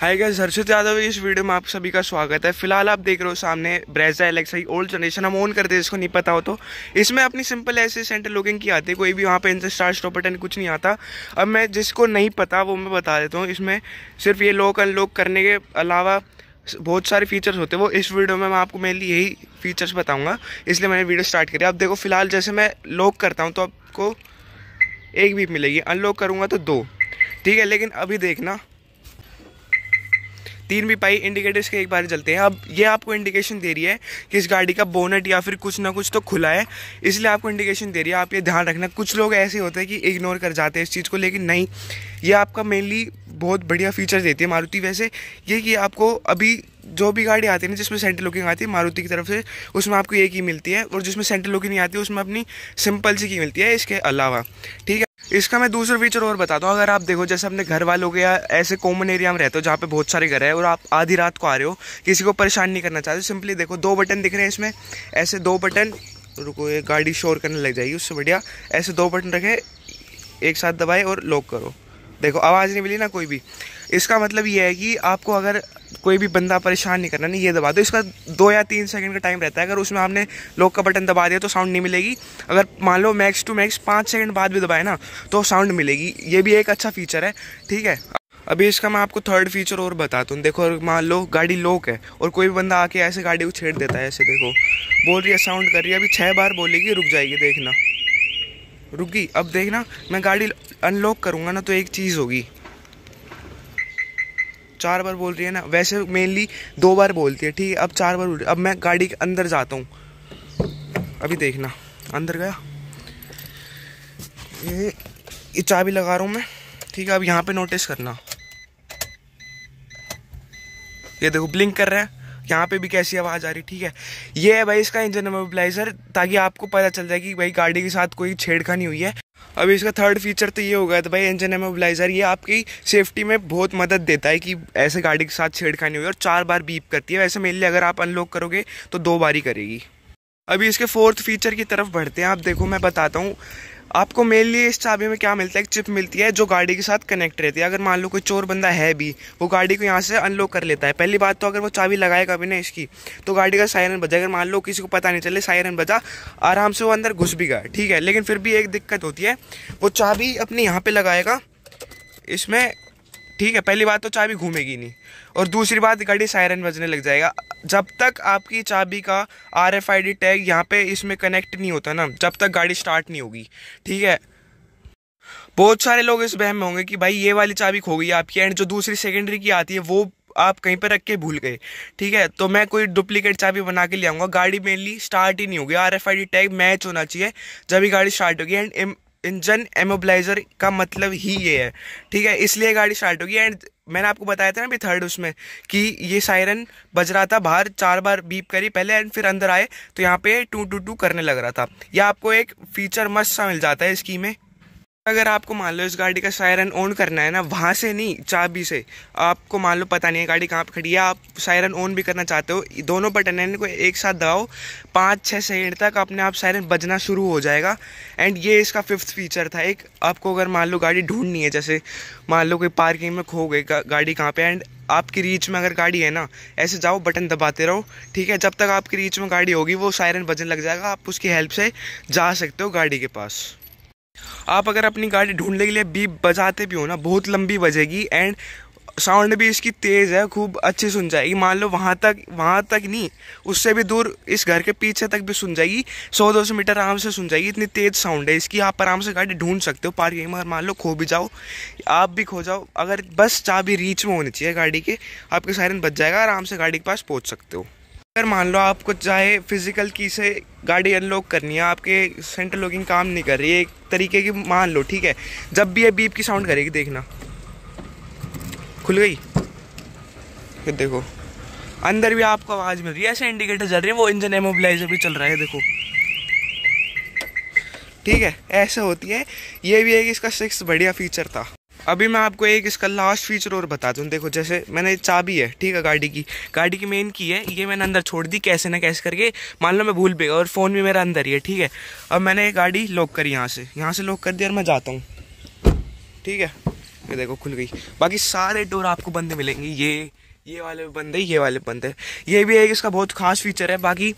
hi guys हर्षित यादव इस video में आप सभी का स्वागत है फिलहाल आप देख रहे हो सामने ब्रेजा एलेक्सा की ओल्ड जनरेशन हम ऑन करते हैं इसको नहीं पता हो तो इसमें अपनी सिंपल ऐसे सेंटर लॉकिंग की आती है कोई भी वहाँ पे इनसे स्टार स्टॉप बटन कुछ नहीं आता अब मैं जिसको नहीं पता वो मैं बता देता हूँ इसमें सिर्फ ये लॉक अनलॉक करने के अलावा बहुत सारे फीचर्स होते हैं वो इस वीडियो में मैं आपको मेनली यही फीचर्स बताऊँगा इसलिए मैंने वीडियो स्टार्ट करी अब देखो फिलहाल जैसे मैं लॉक करता हूँ तो आपको एक भी मिलेगी अनलॉक करूँगा तो दो ठीक है लेकिन अभी देखना तीन भी पाई इंडिकेटर्स के एक बार चलते हैं अब ये आपको इंडिकेशन दे रही है कि इस गाड़ी का बोनट या फिर कुछ ना कुछ तो खुला है इसलिए आपको इंडिकेशन दे रही है आप ये ध्यान रखना कुछ लोग ऐसे होते हैं कि इग्नोर कर जाते हैं इस चीज़ को लेकिन नहीं ये आपका मेनली बहुत बढ़िया फीचर देती है मारुति वैसे ये कि आपको अभी जो भी गाड़ी आती है ना जिसमें सेंटर लुकिंग आती है मारुति की तरफ से उसमें आपको एक ही मिलती है और जिसमें सेंटर लुकिंग नहीं आती है उसमें अपनी सिंपल सी की मिलती है इसके अलावा ठीक है इसका मैं दूसरा फीचर और बताता हूँ अगर आप देखो जैसे अपने घर वालों के या ऐसे कॉमन एरिया में रहते हो जहाँ पे बहुत सारे घर है और आप आधी रात को आ रहे हो किसी को परेशान नहीं करना चाहते सिंपली देखो दो बटन दिख रहे हैं इसमें ऐसे दो बटन रुको ये गाड़ी शोर करने लग जाएगी उससे बढ़िया ऐसे दो बटन रखे एक साथ दबाए और लॉक करो देखो आवाज़ नहीं मिली ना कोई भी इसका मतलब ये है कि आपको अगर कोई भी बंदा परेशान नहीं करना नहीं ये दबा दो इसका दो या तीन सेकंड का टाइम रहता है अगर उसमें आपने लॉक का बटन दबा दिया तो साउंड नहीं मिलेगी अगर मान लो मैक्स टू मैक्स पाँच सेकंड बाद भी दबाए ना तो साउंड मिलेगी ये भी एक अच्छा फीचर है ठीक है अभी इसका मैं आपको थर्ड फीचर और बताता हूँ देखो मान लो गाड़ी लॉक है और कोई भी बंदा आके ऐसे गाड़ी को छेड़ देता है ऐसे देखो बोल रही है साउंड कर रही है अभी छः बार बोलेगी रुक जाएगी देखना रुकी अब देखना मैं गाड़ी अनलॉक करूँगा ना तो एक चीज़ होगी चार बार बोल रही है ना वैसे मेनली दो बार बोलती है ठीक है अब चार बार बोल रही अब मैं गाड़ी के अंदर जाता हूँ अभी देखना अंदर गया ये, ये चाबी लगा रहा हूँ मैं ठीक है अब यहाँ पे नोटिस करना ये देखो ब्लिंक कर रहा है यहाँ पे भी कैसी आवाज़ आ रही ठीक है ये है भाई इसका इंजन मोबिलाइजर ताकि आपको पता चल जाए कि भाई गाड़ी के साथ कोई छेड़खानी हुई है अब इसका थर्ड फीचर तो ये हो गया था भाई इंजन एमोबलाइज़र ये आपकी सेफ्टी में बहुत मदद देता है कि ऐसे गाड़ी के साथ छेड़खानी हुई और चार बार बीप करती है वैसे मेनली अगर आप अनलॉक करोगे तो दो बार ही करेगी अभी इसके फोर्थ फीचर की तरफ बढ़ते हैं आप देखो मैं बताता हूँ आपको मेनली इस चाबी में क्या मिलता है एक चिप मिलती है जो गाड़ी के साथ कनेक्ट रहती है अगर मान लो कोई चोर बंदा है भी वो गाड़ी को यहाँ से अनलॉक कर लेता है पहली बात तो अगर वो चाबी लगाएगा भी ना इसकी तो गाड़ी का सायरन बजा अगर मान लो किसी को पता नहीं चले सायरन बजा आराम से वो अंदर घुस भी गया ठीक है लेकिन फिर भी एक दिक्कत होती है वो चाबी अपने यहाँ पर लगाएगा इसमें ठीक है पहली बात तो चाबी घूमेगी नहीं और दूसरी बात गाड़ी सायरन बजने लग जाएगा जब तक आपकी चाबी का R F I D tag यहाँ पे इसमें कनेक्ट नहीं होता ना जब तक गाड़ी स्टार्ट नहीं होगी ठीक है बहुत सारे लोग इस बहम में होंगे कि भाई ये वाली चाबी खो गई आपकी एंड जो दूसरी सेकेंडरी की आती है वो आप कहीं पर रख के भूल गए ठीक है तो मैं कोई डुप्लीकेट चाबी बना के ले आऊँगा गाड़ी मेनली स्टार्ट ही नहीं होगी R F I D tag match होना चाहिए जब ही गाड़ी स्टार्ट होगी एंड इंजन एमोबलाइजर का मतलब ही ये है ठीक है इसलिए गाड़ी स्टार्ट होगी एंड मैंने आपको बताया था ना अभी थर्ड उसमें कि ये सायरन बज रहा था बाहर चार बार बीप करी पहले एंड फिर अंदर आए तो यहाँ पे टू टू टू करने लग रहा था यह आपको एक फीचर मस्त सा मिल जाता है इसकी में अगर आपको मान लो इस गाड़ी का सायरन ऑन करना है ना वहाँ से नहीं चाबी से आपको मान लो पता नहीं है गाड़ी कहाँ पर खड़ी है आप सायरन ऑन भी करना चाहते हो दोनों बटन है को एक साथ दबाओ पाँच छः सेकेंड तक अपने आप सायरन बजना शुरू हो जाएगा एंड ये इसका फिफ्थ फीचर था एक आपको अगर मान लो गाड़ी ढूंढनी है जैसे मान लो कोई पार्किंग में खो गई गाड़ी कहाँ पर एंड आपकी रीच में अगर गाड़ी है ना ऐसे जाओ बटन दबाते रहो ठीक है जब तक आपकी रीच में गाड़ी होगी वो सायरन बजने लग जाएगा आप उसकी हेल्प से जा सकते हो गाड़ी के पास आप अगर अपनी गाड़ी ढूंढने के लिए बीप बजाते भी हो ना बहुत लंबी बजेगी एंड साउंड भी इसकी तेज़ है खूब अच्छी सुन जाएगी मान लो वहाँ तक वहाँ तक नहीं उससे भी दूर इस घर के पीछे तक भी सुन जाएगी सौ दो सौ मीटर आराम से सुन जाएगी इतनी तेज़ साउंड है इसकी आप आराम से गाड़ी ढूंढ सकते हो पार्किंग में मान लो खो भी जाओ आप भी खो जाओ अगर बस चाबी रीच में होनी चाहिए गाड़ी के आपके सायरन बच जाएगा आराम से गाड़ी के पास पहुँच सकते हो अगर मान लो आपको चाहे फिजिकल की से गाड़ी अनलॉक करनी है आपके सेंटर लॉकिंग काम नहीं कर रही है एक तरीके की मान लो ठीक है जब भी ये बीप की साउंड करेगी देखना खुल गई फिर देखो अंदर भी आपको आवाज़ मिल रही है ऐसे इंडिकेटर चल रहे हैं वो इंजन एमोबलाइजर भी चल रहा है देखो ठीक है ऐसे होती है ये भी है कि इसका सिक्स बढ़िया फीचर था अभी मैं आपको एक इसका लास्ट फीचर और बता दूँ देखो जैसे मैंने चाबी है ठीक है गाड़ी की गाड़ी की मेन की है ये मैंने अंदर छोड़ दी कैसे ना कैसे करके मान लो मैं भूल भी और फ़ोन भी मेरा अंदर ही है ठीक है अब मैंने ये गाड़ी लॉक करी यहाँ से यहाँ से लॉक कर दिया और मैं जाता हूँ ठीक है ये देखो खुल गई बाकी सारे डोर आपको बंद मिलेंगे ये ये वाले बंदे ये वाले बंदे ये भी एक इसका बहुत खास फीचर है बाकी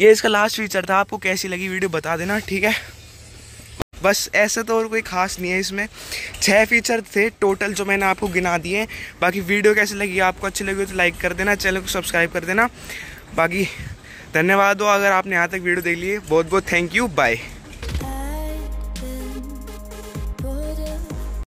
ये इसका लास्ट फीचर था आपको कैसी लगी वीडियो बता देना ठीक है बस ऐसा तो और कोई ख़ास नहीं है इसमें छः फीचर थे टोटल जो मैंने आपको गिना दिए बाकी वीडियो कैसे लगी आपको अच्छी लगी तो लाइक कर देना चैनल को सब्सक्राइब कर देना बाकी धन्यवाद हो अगर आपने यहाँ तक वीडियो देख ली बहुत बहुत थैंक यू बाय